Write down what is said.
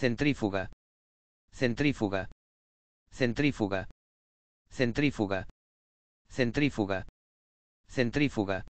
centrífuga, centrífuga, centrífuga, centrífuga, centrífuga, centrífuga